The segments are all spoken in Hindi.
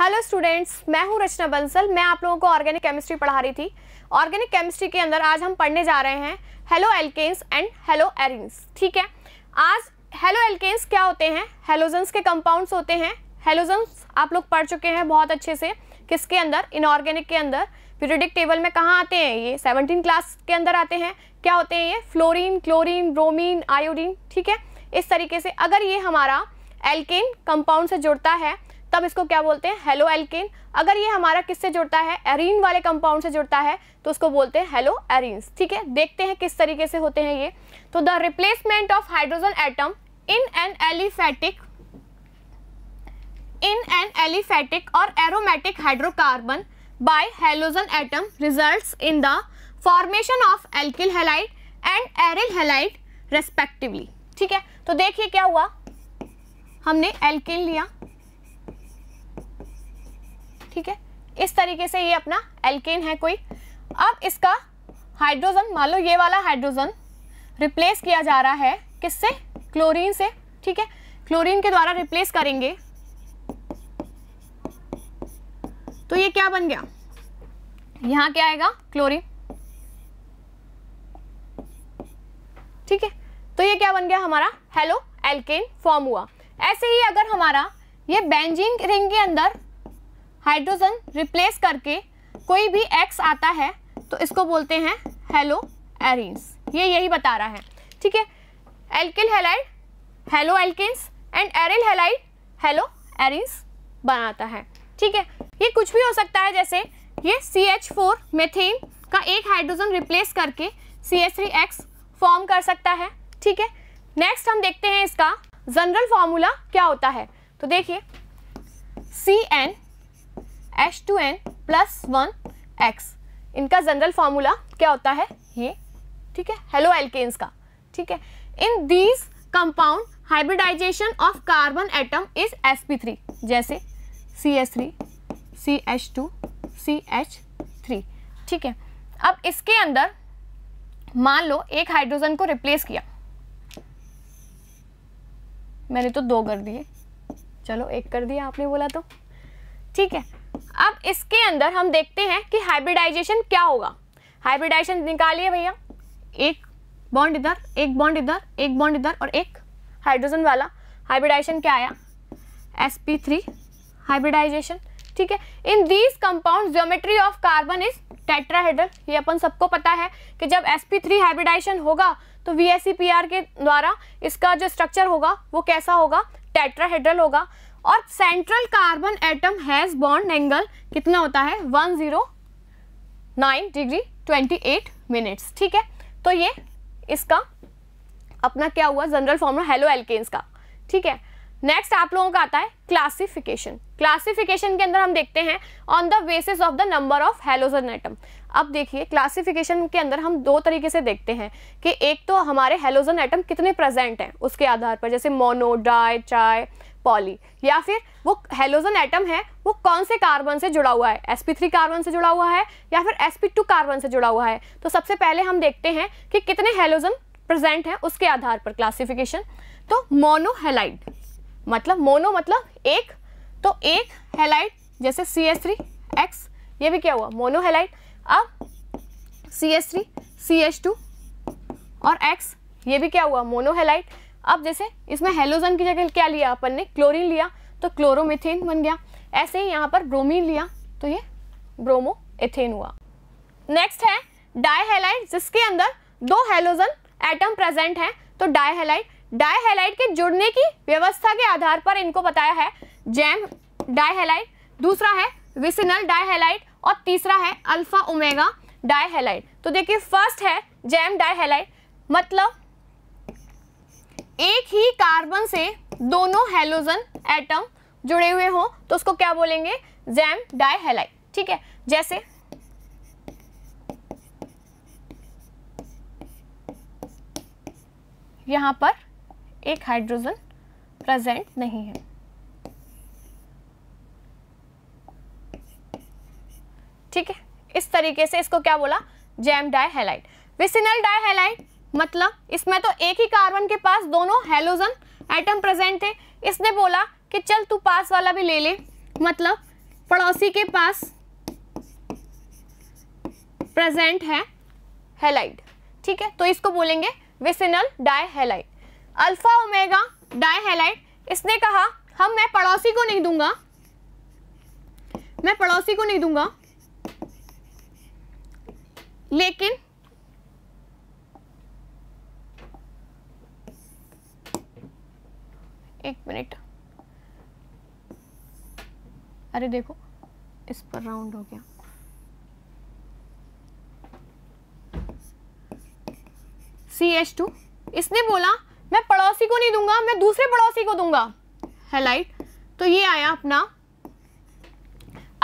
हेलो स्टूडेंट्स मैं हूं रचना बंसल मैं आप लोगों को ऑर्गेनिक केमिस्ट्री पढ़ा रही थी ऑर्गेनिक केमिस्ट्री के अंदर आज हम पढ़ने जा रहे हैं haloalkanes and haloarenes ठीक है आज हेलो एल्केन्स क्या होते हैं हेलोजन्स के कंपाउंड्स होते हैं हेलोजन्स आप लोग पढ़ चुके हैं बहुत अच्छे से किसके अंदर इनऑर्गेनिक के अंदर पीरियडिक टेबल में कहाँ आते हैं ये सेवनटीन क्लास के अंदर आते हैं क्या होते हैं ये फ्लोरिन क्लोरिन ब्रोमिन आयोडीन ठीक है इस तरीके से अगर ये हमारा एल्केन कंपाउंड से जुड़ता है तब इसको क्या बोलते हैं हेलो एल्किन अगर ये हमारा किससे जुड़ता है एरीन वाले कंपाउंड से जुड़ता है तो उसको बोलते हैं हेलो एरिन ठीक है देखते हैं किस तरीके से होते हैं ये तो the replacement of hydrogen atom in an aliphatic in an aliphatic और aromatic hydrocarbon by halogen atom result in the formation of alkyl halide and aryl halide respectively ठीक है तो देखिए क्या हुआ हमने एल्किन लिया ठीक है इस तरीके से ये अपना एल्केन है कोई अब इसका हाइड्रोजन मान लो ये वाला हाइड्रोजन रिप्लेस किया जा रहा है किससे क्लोरीन से ठीक है क्लोरीन के द्वारा रिप्लेस करेंगे तो ये क्या बन गया यहां क्या आएगा क्लोरीन ठीक है तो ये क्या बन गया हमारा हेलो एल्केन फॉर्म हुआ ऐसे ही अगर हमारा ये बेंजीन रिंग के अंदर हाइड्रोजन रिप्लेस करके कोई भी एक्स आता है तो इसको बोलते हैं हेलो एरिन्स ये यही बता रहा है ठीक है alkyl halide haloalkanes and aryl halide haloarenes बनाता है ठीक है ये कुछ भी हो सकता है जैसे ये सी एच फोर मेथेन का एक हाइड्रोजन रिप्लेस करके C H three X form कर सकता है ठीक है नेक्स्ट हम देखते हैं इसका जनरल फॉर्मूला क्या होता है तो देखिए C N H two N plus one X इनका जनरल फॉर्मूला क्या होता है ये ठीक है हेलो एल्केन्स का ठीक है in these compound hybridisation of carbon atom is S P three जैसे C S three C H two C H three ठीक है अब इसके अंदर मान लो एक हाइड्रोजन को रिप्लेस किया मैंने तो दो कर दिए चलो एक कर दिया आपने बोला तो ठीक है अब इसके अंदर हम देखते हैं कि हाइब्रिडाइजेशन क्या होगा हाइब्रिडाइजेशन निकालिए भैया एक बॉन्ड इधर एक बॉन्ड इधर एक बॉन्ड इधर और एक हाइड्रोजन वाला हाइब्रिडाइजेशन क्या आया एस पी थ्री हाइब्रिडाइजेशन ठीक है in these compound geometry of carbon is tetrahedral ये अपन सबको पता है कि जब एस पी थ्री हाइब्रिडाइजेशन होगा तो वी के द्वारा इसका जो स्ट्रक्चर होगा वो कैसा होगा टेट्राहेड्रल होगा और central carbon atom has bond angle कितना होता है 109 डिग्री 28 मिनट्स ठीक है तो ये इसका अपना क्या हुआ जनरल फॉर्मूला हेलो एल्केन्स का ठीक है नेक्स्ट आप लोगों का आता है क्लासिफिकेशन क्लासिफिकेशन के अंदर हम देखते हैं on the basis of the number of halogen atom अब देखिए क्लासिफिकेशन के अंदर हम दो तरीके से देखते हैं कि एक तो हमारे हेलोजन एटम कितने प्रेजेंट हैं उसके आधार पर जैसे मोनो डाई चाय पॉली या फिर वो हेलोजन एटम है वो कौन से कार्बन से जुड़ा हुआ है sp3 कार्बन से जुड़ा हुआ है या फिर sp2 कार्बन से जुड़ा हुआ है तो सबसे पहले हम देखते हैं कि कितने हेलोजन प्रेजेंट हैं उसके आधार पर क्लासिफिकेशन तो मोनोहेलाइड मतलब मोनो मतलब एक तो एक हेलाइड जैसे सी एस थ्री एक्स ये भी क्या हुआ मोनोहेलाइड अब C S three C H two और एक्स ये भी क्या हुआ मोनोहेलाइड अब जैसे इसमें हेलोजन की जगह क्या लिया अपन ने क्लोरीन लिया तो क्लोरोमिथेन बन गया ऐसे ही यहाँ पर ब्रोमीन लिया तो ये ब्रोमो एथेन हुआ नेक्स्ट है डाईहेलाइट जिसके अंदर दो हेलोजन एटम प्रेजेंट हैं तो डाईहेलाइट डाईहेलाइट के जुड़ने की व्यवस्था के आधार पर इनको बताया है जैम डाईहेलाइट दूसरा है विसिनल डायहेलाइट और तीसरा है अल्फा ओमेगा डायहेलाइट तो देखिए फर्स्ट है जैम डायहेलाइट मतलब एक ही कार्बन से दोनों हेलोजन एटम जुड़े हुए हो तो उसको क्या बोलेंगे जैम डायहेलाइड ठीक है जैसे यहां पर एक हाइड्रोजन प्रेजेंट नहीं है ठीक है इस तरीके से इसको क्या बोला जैम डायहेलाइड विसिनल डायहेलाइड मतलब इसमें तो एक ही कार्बन के पास दोनों हेलोजन एटम प्रेजेंट है इसने बोला कि चल तू पास वाला भी ले ले मतलब पड़ोसी के पास प्रेजेंट है हेलाइड ठीक है तो इसको बोलेंगे vicinal dihalide alpha omega dihalide इसने कहा हम मैं पड़ोसी को नहीं दूंगा मैं पड़ोसी को नहीं दूंगा लेकिन एक मिनट अरे देखो इस पर राउंड हो गया सी एच टू इसने बोला मैं पड़ोसी को नहीं दूंगा मैं दूसरे पड़ोसी को दूंगा हेलाइट तो ये आया अपना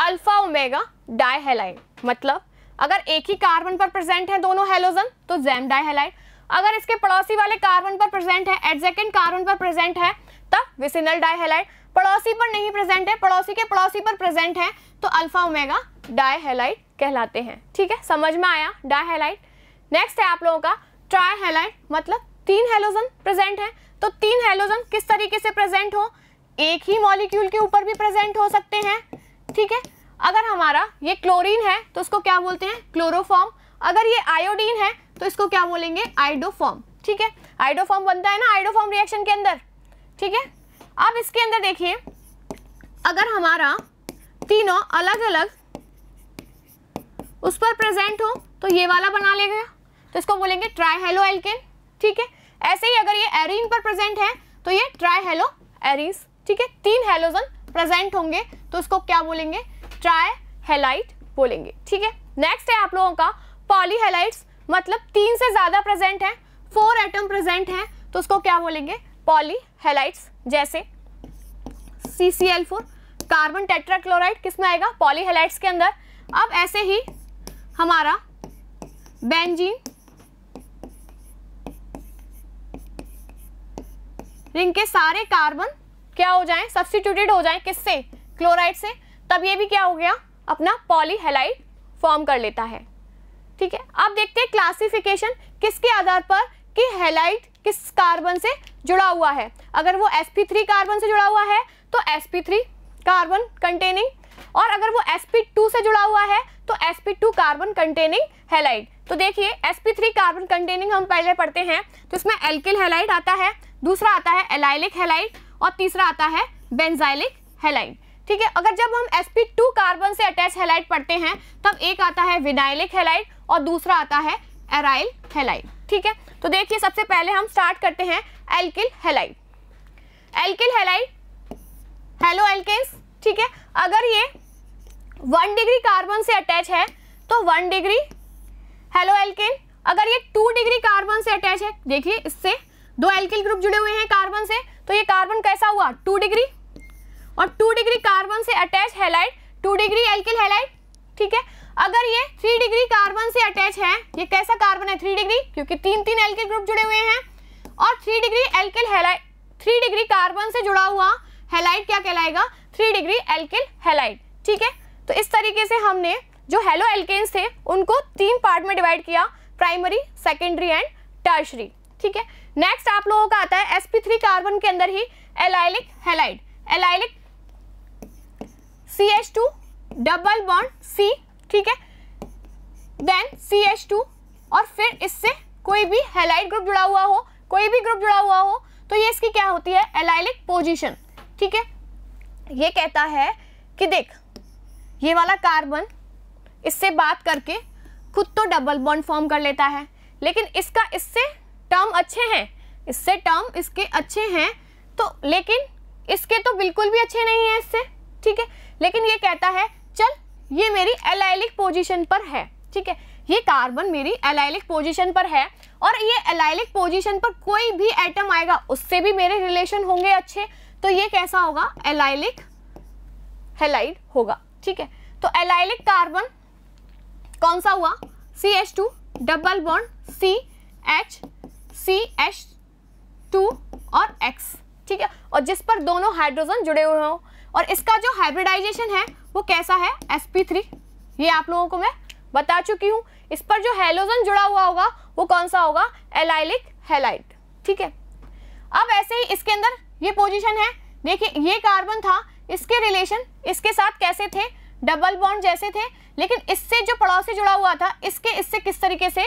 अल्फा ओमेगा डाई हेलाइट मतलब अगर एक ही कार्बन पर प्रेजेंट है दोनों हेलोजन तो जैम डाई हेलाइट अगर इसके पड़ोसी वाले कार्बन पर प्रेजेंट है एट सेकेंड कार्बन पर प्रेजेंट है तब विसिनल डाइहेलाइड पड़ोसी पर नहीं प्रेजेंट है पड़ोसी के पड़ोसी पर प्रेजेंट है तो अल्फा ओमेगा डाइहेलाइड कहलाते हैं ठीक है समझ में आया डाइहेलाइड नेक्स्ट है आप लोगों का ट्राइहेलाइड मतलब तीन हेलोजन प्रेजेंट है तो तीन हेलोजन किस तरीके से प्रेजेंट हो एक ही मॉलिक्यूल के ऊपर भी प्रेजेंट हो सकते हैं ठीक है अगर हमारा ये क्लोरीन है तो उसको क्या बोलते हैं क्लोरोफॉर्म अगर ये आयोडीन है तो इसको क्या बोलेंगे आइडोफॉर्म ठीक है आइडोफॉर्म बनता है ना आइडोफॉर्म रिएक्शन के अंदर ठीक है अब इसके अंदर देखिए अगर हमारा तीनों अलग अलग उस पर प्रेजेंट हो तो ये वाला बना लेगा तो इसको बोलेंगे हेलो एल्केन ठीक है ऐसे ही अगर ये एरिन पर प्रेजेंट है तो ये ट्राई हेलो एरिस ठीक है तीन हेलोजन प्रेजेंट होंगे तो उसको क्या बोलेंगे ट्राई हेलाइट बोलेंगे ठीक है नेक्स्ट है आप लोगों का पॉलीहेलाइट्स मतलब तीन से ज़्यादा प्रेजेंट है फोर एटम प्रेजेंट है तो उसको क्या बोलेंगे पॉलीहेलाइट्स जैसे C C L four carbon tetrachloride किस में आएगा पॉलीहेलाइट्स के अंदर अब ऐसे ही हमारा बेंजीन के सारे कार्बन क्या हो जाएं सब्सिट्यूटेड हो जाएं किससे क्लोराइड से तब ये भी क्या हो गया अपना पॉलीहेलाइड फॉर्म कर लेता है ठीक है अब देखते हैं क्लासिफिकेशन किसके आधार पर कि हेलाइट किस कार्बन से जुड़ा हुआ है अगर वो sp3 कार्बन से जुड़ा हुआ है तो sp3 कार्बन कंटेनिंग और अगर वो sp2 से जुड़ा हुआ है तो sp2 कार्बन कंटेनिंग हेलाइड तो देखिए sp3 कार्बन कंटेनिंग हम पहले पढ़ते हैं तो इसमें एल्किल हेलाइड आता है दूसरा आता है एलाइलिक हेलाइड और तीसरा आता है बेंजाइलिक हेलाइड ठीक है अगर जब हम sp2 कार्बन से अटैच हेलाइड पढ़ते हैं तब एक आता है विनाइलिक हेलाइड और दूसरा आता है एराइल हेलाइड ठीक है तो देखिए सबसे पहले हम स्टार्ट करते हैं alkyl halide alkyl halide haloalkanes ठीक है अगर ये वन डिग्री कार्बन से अटैच है तो वन डिग्री हेलो एल्किन अगर ये टू डिग्री कार्बन से अटैच है देखिए इससे दो एल्किल ग्रुप जुड़े हुए हैं कार्बन से तो ये कार्बन कैसा हुआ टू डिग्री और टू डिग्री कार्बन से attach halide two degree alkyl halide ठीक है अगर ये थ्री डिग्री कार्बन से अटैच है ये कैसा कार्बन है थ्री डिग्री क्योंकि तीन तीन एल्किल ग्रुप जुड़े हुए हैं और three degree alkyl halide three degree carbon से जुड़ा हुआ हेलाइट क्या कहलाएगा थ्री डिग्री एल्किल हेलाइट ठीक है तो इस तरीके से हमने जो हेलो एल्केन्स थे उनको तीन पार्ट में डिवाइड किया प्राइमरी सेकेंडरी एंड टर्शरी ठीक है नेक्स्ट आप लोगों का आता है sp3 कार्बन के अंदर ही allylic halide allylic C H two double bond C ठीक है देन सी एच टू और फिर इससे कोई भी हेलाइट ग्रुप जुड़ा हुआ हो कोई भी ग्रुप जुड़ा हुआ हो तो ये इसकी क्या होती है एलाइलिक पोजिशन ठीक है ये कहता है कि देख ये वाला कार्बन इससे बात करके खुद तो डबल बॉन्ड फॉर्म कर लेता है लेकिन इसका इससे टर्म अच्छे हैं इससे टर्म इसके अच्छे हैं तो लेकिन इसके तो बिल्कुल भी अच्छे नहीं हैं इससे ठीक है लेकिन ये कहता है चल ये मेरी एलाइलिक पोजीशन पर है ठीक है ये कार्बन मेरी एलाइलिक पोजीशन पर है और ये एलाइलिक पोजीशन पर कोई भी एटम आएगा उससे भी मेरे रिलेशन होंगे अच्छे तो ये कैसा होगा एलाइलिक हेलाइड होगा ठीक है तो एलाइलिक कार्बन कौन सा हुआ C H two double bond C H C H two और एक्स ठीक है और जिस पर दोनों हाइड्रोजन जुड़े हुए हों और इसका जो हाइब्रिडाइजेशन है वो कैसा है sp3 ये आप लोगों को मैं बता चुकी हूँ इस पर जो हेलोजन जुड़ा हुआ होगा वो कौन सा होगा एलाइलिक हेलाइट ठीक है अब ऐसे ही इसके अंदर ये पोजीशन है देखिए ये कार्बन था इसके रिलेशन इसके साथ कैसे थे डबल बॉन्ड जैसे थे लेकिन इससे जो पड़ोसी जुड़ा हुआ था इसके इससे किस तरीके से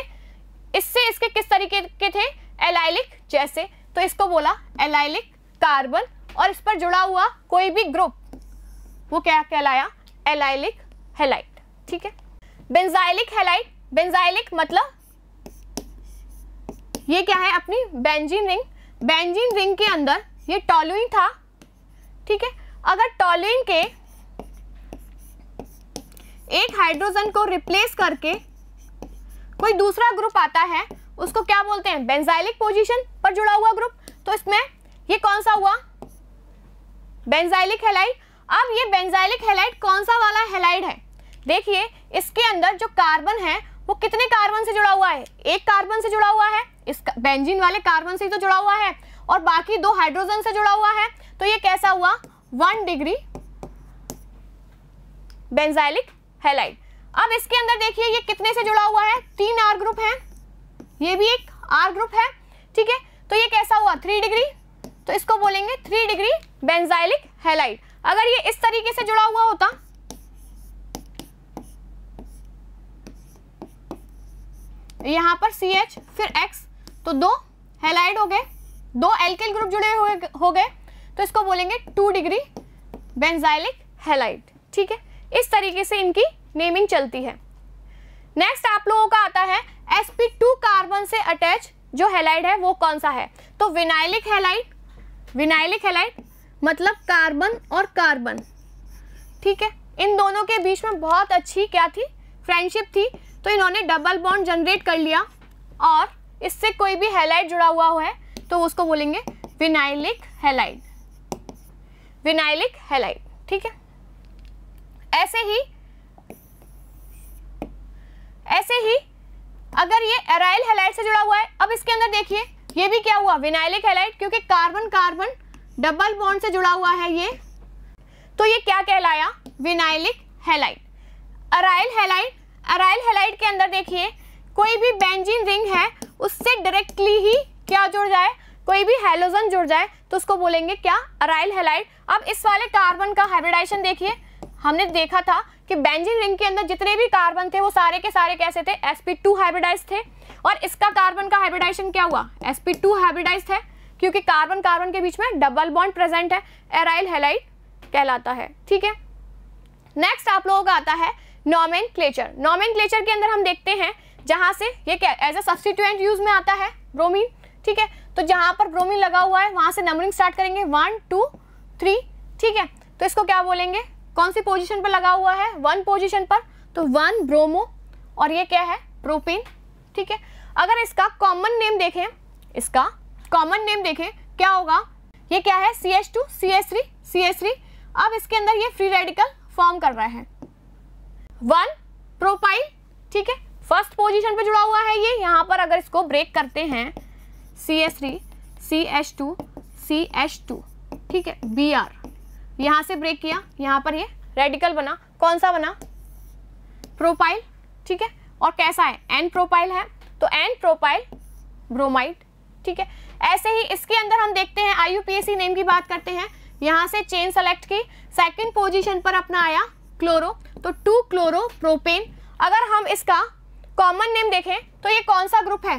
इससे इसके किस तरीके के थे एलाइलिक जैसे तो इसको बोला एलाइलिक कार्बन और इस पर जुड़ा हुआ कोई भी ग्रुप वो क्या कहलाया एलाइलिक हेलाइट ठीक है बेंजाइलिक हेलाइट बेंजाइलिक मतलब ये क्या है अपनी बेंजीन रिंग बेंजीन रिंग के अंदर ये टॉलुइन था ठीक है अगर टॉलुइन के एक हाइड्रोजन को रिप्लेस करके कोई दूसरा ग्रुप आता है उसको क्या बोलते हैं बेंजाइलिक पोजीशन पर जुड़ा हुआ ग्रुप तो इसमें ये कौन सा हुआ बेंजाइलिक हेलाइट अब ये बेंजाइलिक हेलाइट कौन सा वाला हेलाइड है देखिए इसके अंदर जो कार्बन है वो कितने कार्बन से जुड़ा हुआ है एक कार्बन से जुड़ा हुआ है इस बेंजीन वाले कार्बन से तो जुड़ा हुआ है और बाकी दो हाइड्रोजन से जुड़ा हुआ है तो ये कैसा हुआ वन डिग्री बेंजाइलिक हेलाइड अब इसके अंदर देखिए ये कितने से जुड़ा हुआ है तीन आर ग्रुप है ये भी एक आर ग्रुप है ठीक है तो ये कैसा हुआ थ्री डिग्री तो इसको बोलेंगे थ्री डिग्री बेंजाइलिक हेलाइड अगर ये इस तरीके से जुड़ा हुआ होता यहां पर सी एच फिर एक्स तो दो हेलाइड हो गए दो एल्किल ग्रुप जुड़े हुए हो गए तो इसको बोलेंगे टू डिग्री बेंजाइलिक हेलाइड ठीक है इस तरीके से इनकी नेमिंग चलती है नेक्स्ट आप लोगों का आता है sp2 कार्बन से अटैच जो हेलाइड है वो कौन सा है तो विनाइलिक हेलाइड विनाइलिक हेलाइड मतलब कार्बन और कार्बन ठीक है इन दोनों के बीच में बहुत अच्छी क्या थी फ्रेंडशिप थी तो इन्होंने डबल बॉन्ड जनरेट कर लिया और इससे कोई भी हेलाइड जुड़ा हुआ हुआ है तो उसको बोलेंगे विनाइलिक हेलाइड विनाइलिक हेलाइड ठीक है ऐसे ही ऐसे ही अगर ये एराइल हेलाइड से जुड़ा हुआ है अब इसके अंदर देखिए ये भी क्या हुआ विनाइलिक हेलाइड क्योंकि कार्बन कार्बन डबल बॉन्ड से जुड़ा हुआ है ये तो ये क्या कहलाया vinylic halide aryl halide aryl halide के अंदर देखिए कोई भी बेंजीन रिंग है उससे डायरेक्टली ही क्या जुड़ जाए कोई भी हेलोजन जुड़ जाए तो उसको बोलेंगे क्या अराइल हेलाइट अब इस वाले कार्बन का हाइब्रिडाइजेशन देखिए हमने देखा था कि बेंजीन रिंग के अंदर जितने भी कार्बन थे वो सारे के सारे कैसे थे टू हाइब्रिडाइज थे और इसका कार्बन का हाइब्रिडाइजेशन क्या हुआ टू हाइब्रिडाइज है क्योंकि कार्बन कार्बन के बीच में डबल बॉन्ड प्रेजेंट है एराइल हेलाइट कहलाता है ठीक है नेक्स्ट आप लोगों का आता है नॉमेन क्लेचर नॉमेन क्लेचर के अंदर हम देखते हैं जहां से ये क्या एज अ सब्सिट्यूएंट यूज में आता है ब्रोमीन ठीक है तो जहां पर ब्रोमीन लगा हुआ है वहां से नंबरिंग स्टार्ट करेंगे वन टू थ्री ठीक है तो इसको क्या बोलेंगे कौन सी पोजिशन पर लगा हुआ है वन पोजिशन पर तो वन ब्रोमो और ये क्या है प्रोपेन ठीक है अगर इसका कॉमन नेम देखें इसका कॉमन नेम देखें क्या होगा ये क्या है C H two C S three C S three अब इसके अंदर ये फ्री रेडिकल फॉर्म कर रहे हैं वन प्रोपाइल ठीक है फर्स्ट पोजीशन पे जुड़ा हुआ है ये यहाँ पर अगर इसको ब्रेक करते हैं C S three C H two C H two ठीक है बी आर यहाँ से ब्रेक किया यहाँ पर ये रेडिकल बना कौन सा बना प्रोपाइल ठीक है और कैसा है एन प्रोपाइल है तो एन प्रोपाइल ब्रोमाइड ठीक है ऐसे ही इसके अंदर हम देखते हैं आई नेम की बात करते हैं यहाँ से चेन सेलेक्ट की सेकेंड पोजिशन पर अपना आया क्लोरो तो टू क्लोरो प्रोपेन अगर हम इसका कॉमन नेम देखें तो ये कौन सा ग्रुप है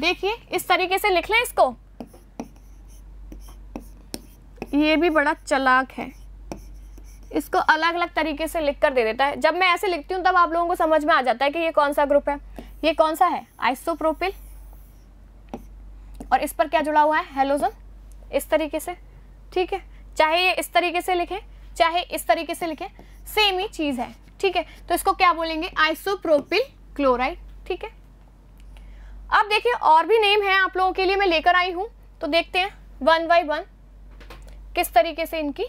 देखिए इस तरीके से लिख लें इसको ये भी बड़ा चलाक है इसको अलग अलग तरीके से लिख कर दे देता है जब मैं ऐसे लिखती हूँ तब आप लोगों को समझ में आ जाता है कि ये कौन सा ग्रुप है ये कौन सा है आइसोप्रोपिल और इस पर क्या जुड़ा हुआ है हेलोजन इस तरीके से ठीक है चाहे ये इस तरीके से लिखें चाहे इस तरीके से लिखें सेम ही चीज़ है ठीक है तो इसको क्या बोलेंगे आइसोप्रोपिल क्लोराइड ठीक है अब देखिए और भी नेम है आप लोगों के लिए मैं लेकर आई हूँ तो देखते हैं वन बाई वन किस तरीके से इनकी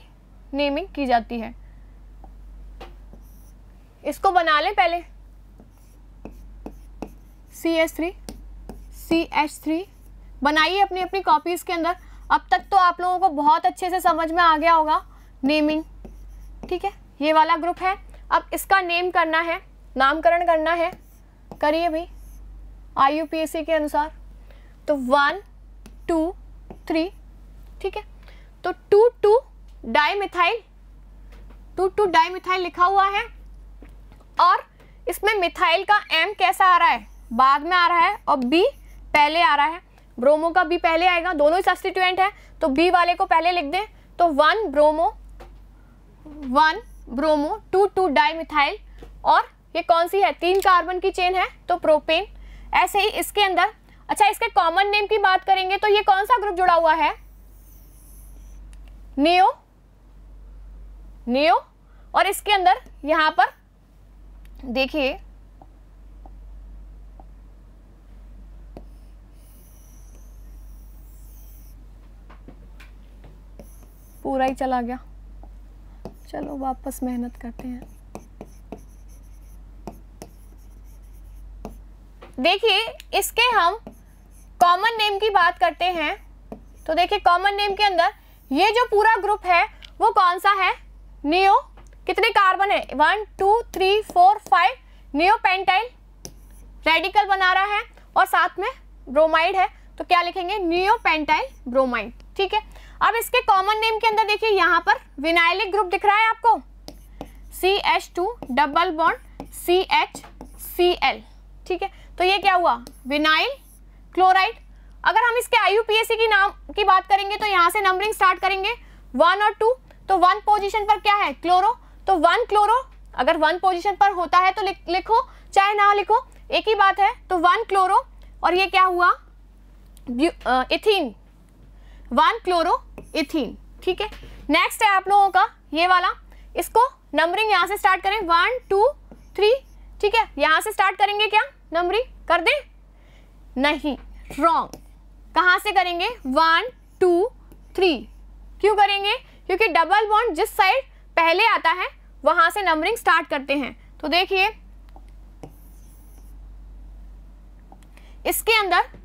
नेमिंग की जाती है इसको बना लें पहले C S three C H three बनाइए अपनी अपनी कॉपीज़ के अंदर अब तक तो आप लोगों को बहुत अच्छे से समझ में आ गया होगा नेमिंग ठीक है ये वाला ग्रुप है अब इसका नेम करना है नामकरण करना है करिए भाई आई के अनुसार तो वन टू थ्री ठीक है तो two two dimethyl two two dimethyl लिखा हुआ है और इसमें मिथाइल का एम कैसा आ रहा है बाद में आ रहा है और बी पहले आ रहा है ब्रोमो का बी पहले आएगा दोनों ही सब्सटीट्यूएंट है तो बी वाले को पहले लिख दें तो one bromo one bromo two two dimethyl और ये कौन सी है तीन कार्बन की चेन है तो प्रोपेन ऐसे ही इसके अंदर अच्छा इसके कॉमन नेम की बात करेंगे तो ये कौन सा ग्रुप जुड़ा हुआ है नियो नियो और इसके अंदर यहां पर देखिए पूरा ही चला गया चलो वापस मेहनत करते हैं देखिए इसके हम कॉमन नेम की बात करते हैं तो देखिए कॉमन नेम के अंदर ये जो पूरा ग्रुप है वो कौन सा है नियो कितने कार्बन है one two three four five neo pentyl radical बना रहा है और साथ में ब्रोमाइड है तो क्या लिखेंगे नियो पेंटाइल ब्रोमाइड ठीक है अब इसके कॉमन नेम के अंदर देखिए यहाँ पर विनाइलिक ग्रुप दिख रहा है आपको C H two double bond C H C L ठीक है तो ये क्या हुआ विनाइल क्लोराइड अगर हम इसके I U P S C की नाम की बात करेंगे तो यहाँ से नंबरिंग स्टार्ट करेंगे वन और टू तो वन पोजिशन पर क्या है क्लोरो तो वन क्लोरो अगर वन पोजिशन पर होता है तो लिखो चाहे ना लिखो एक ही बात है तो वन क्लोरो और ये क्या हुआ इथिन वन क्लोरो इथिन ठीक है नेक्स्ट है आप लोगों का ये वाला इसको नंबरिंग यहाँ से स्टार्ट करें वन टू थ्री ठीक है यहाँ से स्टार्ट करेंगे क्या नंबरिंग कर दें नहीं रॉन्ग कहाँ से करेंगे वन टू थ्री क्यों करेंगे क्योंकि डबल बॉन्ड जिस साइड पहले आता है वहाँ से नंबरिंग स्टार्ट करते हैं तो देखिए इसके अंदर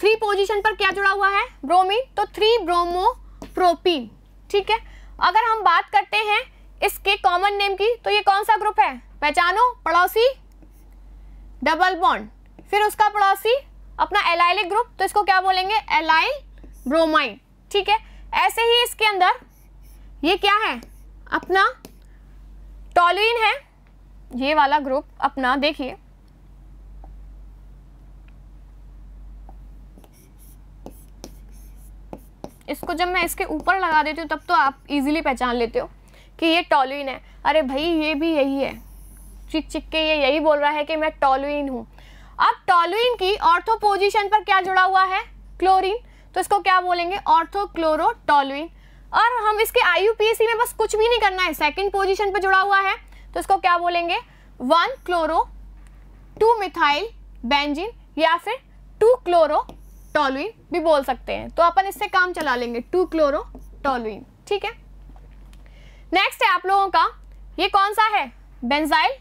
थ्री पोजीशन पर क्या जुड़ा हुआ है ब्रोमीन तो थ्री ब्रोमो प्रोपीन ठीक है अगर हम बात करते हैं इसके कॉमन नेम की तो ये कौन सा ग्रुप है पहचानो पड़ोसी डबल बॉन्ड फिर उसका पड़ोसी अपना एलाइलिक ग्रुप तो इसको क्या बोलेंगे एलाइल ब्रोमाइन ठीक है ऐसे ही इसके अंदर ये क्या है अपना टॉलिन है ये वाला ग्रुप अपना देखिए इसको जब मैं इसके ऊपर लगा देती हूँ तब तो आप इजीली पहचान लेते हो कि ये टॉलुइन है अरे भाई ये भी यही है चिक चिक के ये यही बोल रहा है कि मैं टॉलुइन हूँ अब टॉलुइन की ऑर्थो पोजिशन पर क्या जुड़ा हुआ है क्लोरीन तो इसको क्या बोलेंगे ऑर्थोक्लोरोटॉलुइन और हम इसके आई में बस कुछ भी नहीं करना है सेकेंड पोजिशन पर जुड़ा हुआ है तो इसको क्या बोलेंगे one chloro two methyl benzene या फिर टू क्लोरो टॉलुइन भी बोल सकते हैं तो अपन इससे काम चला लेंगे टू क्लोरो टॉलुइन ठीक है नेक्स्ट है आप लोगों का ये कौन सा है बेंजाइल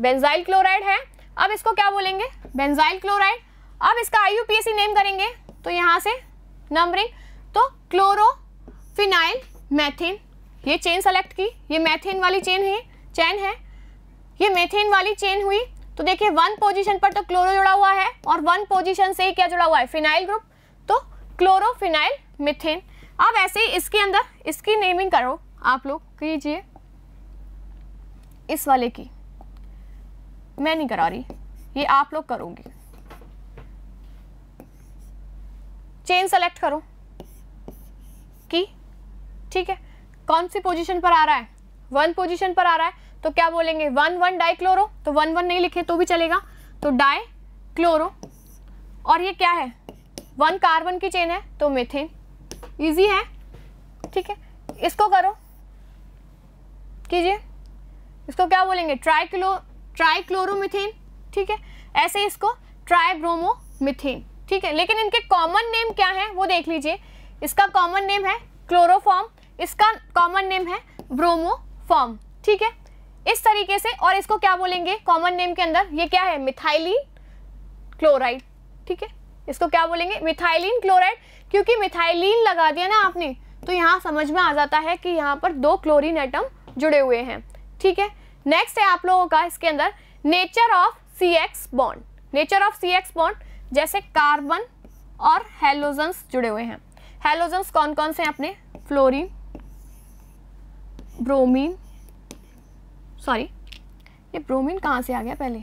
बेंजाइल क्लोराइड है अब इसको क्या बोलेंगे बेंजाइल क्लोराइड अब इसका आई नेम करेंगे तो यहाँ से नंबरिंग तो क्लोरो फिनाइल मैथिन ये चेन सेलेक्ट की ये मैथिन वाली चेन है चेन है ये मेथेन वाली चेन हुई तो देखिए वन पोजीशन पर तो क्लोरो जुड़ा हुआ है और वन पोजीशन से क्या जुड़ा हुआ है फिनाइल ग्रुप तो क्लोरोफिनाइल मिथेन अब ऐसे ही इसके अंदर इसकी नेमिंग करो आप लोग कीजिए इस वाले की मैं नहीं करा रही ये आप लोग करोगे चेन सेलेक्ट करो की ठीक है कौन सी पोजीशन पर आ रहा है वन पोजीशन पर आ रहा है तो क्या बोलेंगे वन वन डाई क्लोरो तो वन वन नहीं लिखे तो भी चलेगा तो डाई क्लोरो और ये क्या है वन कार्बन की चेन है तो मेथेन इजी है ठीक है इसको करो कीजिए इसको क्या बोलेंगे ट्राईक्लो ट्राईक्लोरोमिथेन ठीक है ऐसे इसको ट्राईब्रोमोमिथेन ठीक है लेकिन इनके कॉमन नेम क्या है वो देख लीजिए इसका कॉमन नेम है क्लोरोफॉर्म इसका कॉमन नेम है ब्रोमोफॉर्म ठीक है इस तरीके से और इसको क्या बोलेंगे कॉमन नेम के अंदर ये क्या है मिथाइलिन क्लोराइड ठीक है इसको क्या बोलेंगे मिथाइलिन क्लोराइड क्योंकि मिथाइलिन लगा दिया ना आपने तो यहाँ समझ में आ जाता है कि यहाँ पर दो क्लोरीन एटम जुड़े हुए हैं ठीक है नेक्स्ट है आप लोगों का इसके अंदर nature of C X bond nature of C X bond जैसे कार्बन और हेलोजन्स जुड़े हुए हैं हेलोजन्स कौन कौन से हैं अपने फ्लोरीन ब्रोमीन सॉरी ये ब्रोमीन कहाँ से आ गया पहले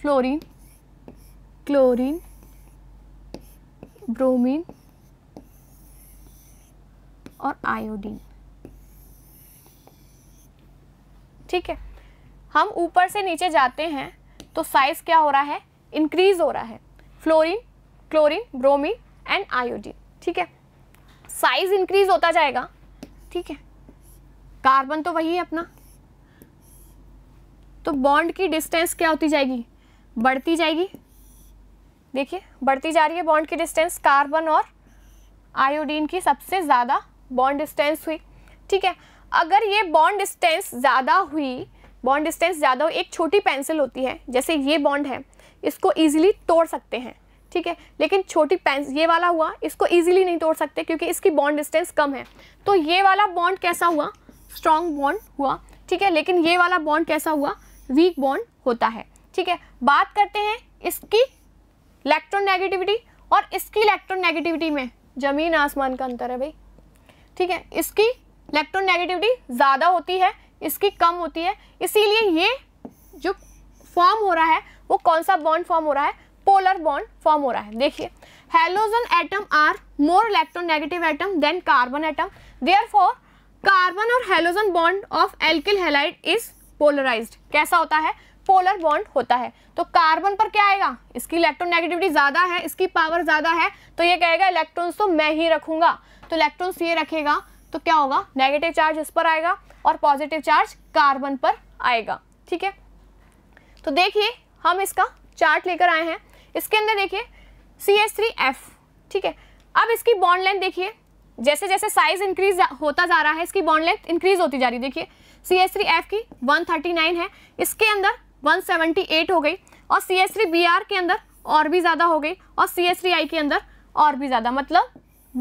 फ्लोरीन क्लोरीन ब्रोमीन और आयोडीन ठीक है हम ऊपर से नीचे जाते हैं तो साइज क्या हो रहा है इंक्रीज हो रहा है fluorine chlorine bromine and iodine ठीक है साइज इंक्रीज होता जाएगा ठीक है कार्बन तो वही है अपना तो बॉन्ड की डिस्टेंस क्या होती जाएगी बढ़ती जाएगी देखिए बढ़ती जा रही है बॉन्ड की डिस्टेंस कार्बन और आयोडीन की सबसे ज़्यादा बॉन्ड डिस्टेंस हुई ठीक है अगर ये बॉन्ड डिस्टेंस ज़्यादा हुई बॉन्ड डिस्टेंस ज़्यादा हुई एक छोटी पेंसिल होती है जैसे ये बॉन्ड है इसको ईजिली तोड़ सकते हैं ठीक है लेकिन छोटी पेंसिल ये वाला हुआ इसको ईजिली नहीं तोड़ सकते क्योंकि इसकी बॉन्ड डिस्टेंस कम है तो ये वाला बॉन्ड कैसा हुआ स्ट्रांग बॉन्ड हुआ ठीक है लेकिन ये वाला बॉन्ड कैसा हुआ वीक बॉन्ड होता है ठीक है बात करते हैं इसकी इलेक्ट्रोनेगेटिविटी और इसकी इलेक्ट्रोनेगेटिविटी में ज़मीन आसमान का अंतर है भाई ठीक है इसकी इलेक्ट्रोनेगेटिविटी ज़्यादा होती है इसकी कम होती है इसीलिए ये जो फॉर्म हो रहा है वो कौन सा बॉन्ड फॉर्म हो रहा है पोलर बॉन्ड फॉर्म हो रहा है देखिए halogen atom are more electronegative atom than carbon atom therefore carbon और halogen bond of alkyl halide is polarised कैसा होता है पोलर बॉन्ड होता है तो कार्बन पर क्या आएगा इसकी इलेक्ट्रोनेगेटिविटी ज़्यादा है इसकी पावर ज़्यादा है तो ये कहेगा इलेक्ट्रॉन्स तो मैं ही रखूंगा तो इलेक्ट्रॉन्स ये रखेगा तो क्या होगा नेगेटिव चार्ज इस पर आएगा और पॉजिटिव चार्ज कार्बन पर आएगा ठीक है तो देखिए हम इसका चार्ट लेकर आए हैं इसके अंदर देखिए सी एस थ्री एफ ठीक है अब इसकी बॉन्ड लेंथ देखिए जैसे जैसे साइज इंक्रीज होता जा रहा है इसकी बॉन्ड लेंथ इंक्रीज होती जा रही है देखिए सी एस थ्री एफ की 139 है इसके अंदर 178 हो गई और C S three B R के अंदर और भी ज़्यादा हो गई और सी एस थ्री आई के अंदर और भी ज़्यादा मतलब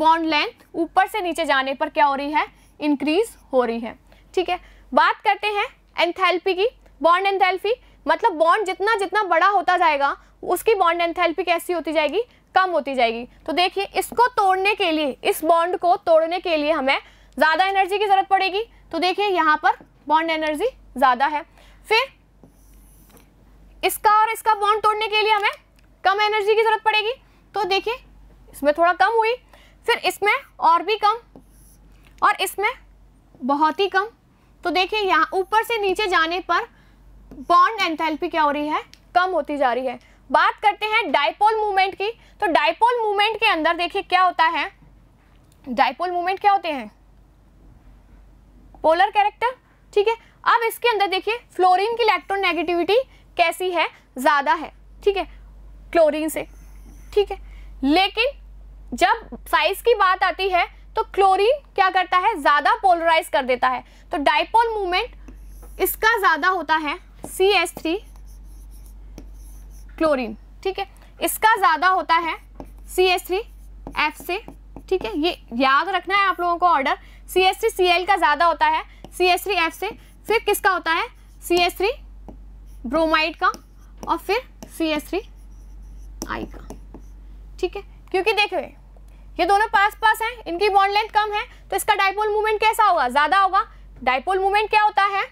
बॉन्ड लेंथ ऊपर से नीचे जाने पर क्या हो रही है इंक्रीज हो रही है ठीक है बात करते हैं एंथैल्पी की बॉन्ड एंथैल्पी मतलब बॉन्ड जितना जितना बड़ा होता जाएगा उसकी बॉन्ड एंथैल्पी कैसी होती जाएगी कम होती जाएगी तो देखिए इसको तोड़ने के लिए इस बॉन्ड को तोड़ने के लिए हमें ज़्यादा एनर्जी की ज़रूरत पड़ेगी तो देखिए यहाँ पर बॉन्ड एनर्जी ज़्यादा है फिर इसका और इसका बॉन्ड तोड़ने के लिए हमें कम एनर्जी की ज़रूरत पड़ेगी तो देखिए इसमें थोड़ा कम हुई फिर इसमें और भी कम और इसमें बहुत ही कम तो देखिए यहाँ ऊपर से नीचे जाने पर बॉन्ड एंथैल्पी क्या हो रही है कम होती जा रही है बात करते हैं डायपोल मूवमेंट की तो डायपोल मूवमेंट के अंदर देखिए क्या होता है डायपोल मूवमेंट क्या होते हैं पोलर कैरेक्टर ठीक है अब इसके अंदर देखिए फ्लोरीन की इलेक्ट्रोनेगेटिविटी कैसी है ज़्यादा है ठीक है क्लोरीन से ठीक है लेकिन जब साइज की बात आती है तो क्लोरीन क्या करता है ज़्यादा पोलराइज कर देता है तो डायपोल मूवमेंट इसका ज़्यादा होता है सी एस थ्री क्लोरीन ठीक है इसका ज़्यादा होता है सी एस थ्री एफ से ठीक है ये याद रखना है आप लोगों को order C S three C L का ज़्यादा होता है सी एस थ्री एफ से फिर किसका होता है सी एस थ्री ब्रोमाइड का और फिर सी एस थ्री आई का ठीक है क्योंकि देखो ये दोनों पास पास हैं इनकी बॉन्ड लेंथ कम है तो इसका डाइपोल मूवमेंट कैसा होगा ज़्यादा होगा डाइपोल मूवमेंट क्या होता है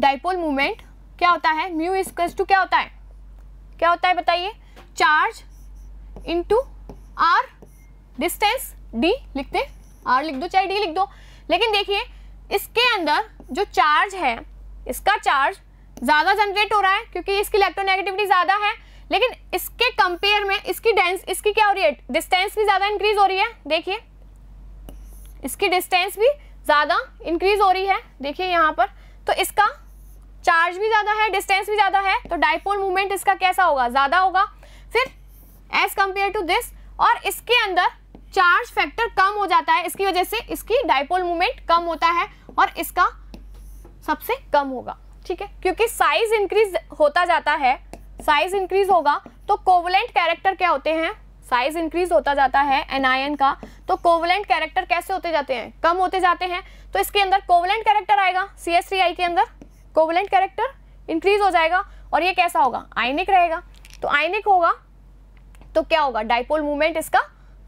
डाइपोल मूवमेंट क्या होता है म्यू इज क्या होता है क्या होता है बताइए charge into R distance D लिखते आर लिख दो चाहे डी लिख दो लेकिन देखिए इसके अंदर जो चार्ज है इसका चार्ज ज़्यादा जनरेट हो रहा है क्योंकि इसकी इलेक्ट्रोनेगेटिविटी ज़्यादा है लेकिन इसके कंपेयर में इसकी डेंस इसकी क्या हो रही है डिस्टेंस भी ज़्यादा इंक्रीज हो रही है देखिए इसकी डिस्टेंस भी ज़्यादा इंक्रीज हो रही है देखिए यहाँ पर तो इसका चार्ज भी ज़्यादा है डिस्टेंस भी ज़्यादा है तो डायपोल मूवमेंट इसका कैसा होगा ज़्यादा होगा फिर एज कम्पेयर टू दिस और इसके अंदर चार्ज फैक्टर कम हो जाता है इसकी वजह से इसकी डायपोल मूवमेंट कम होता है और इसका सबसे कम होगा ठीक है क्योंकि साइज इंक्रीज होता जाता है साइज इंक्रीज होगा तो कोवलेंट कैरेक्टर क्या होते हैं साइज इंक्रीज होता जाता है एनायन का तो कोवलेंट कैरेक्टर कैसे होते जाते हैं कम होते जाते हैं तो इसके अंदर कोवलेंट कैरेक्टर आएगा सी के अंदर कोवलेंट कैरेक्टर इंक्रीज हो जाएगा और ये कैसा होगा आयनिक रहेगा तो आयनिक होगा तो क्या होगा डाइपोल मूवमेंट इसका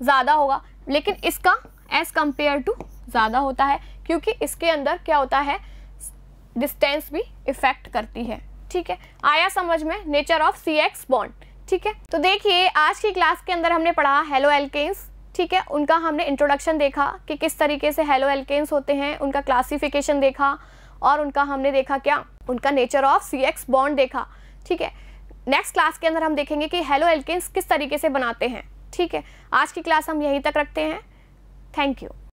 ज़्यादा होगा लेकिन इसका एज कंपेयर टू ज़्यादा होता है क्योंकि इसके अंदर क्या होता है डिस्टेंस भी इफेक्ट करती है ठीक है आया समझ में nature of C X bond ठीक है तो देखिए आज की क्लास के अंदर हमने पढ़ा हेलो एल्केन्स ठीक है उनका हमने इंट्रोडक्शन देखा कि किस तरीके से हेलो एल्केन्स होते हैं उनका क्लासिफिकेशन देखा और उनका हमने देखा क्या उनका nature of C X bond देखा ठीक है नेक्स्ट क्लास के अंदर हम देखेंगे कि हेलो एल्किन्स किस तरीके से बनाते हैं ठीक है आज की क्लास हम यहीं तक रखते हैं थैंक यू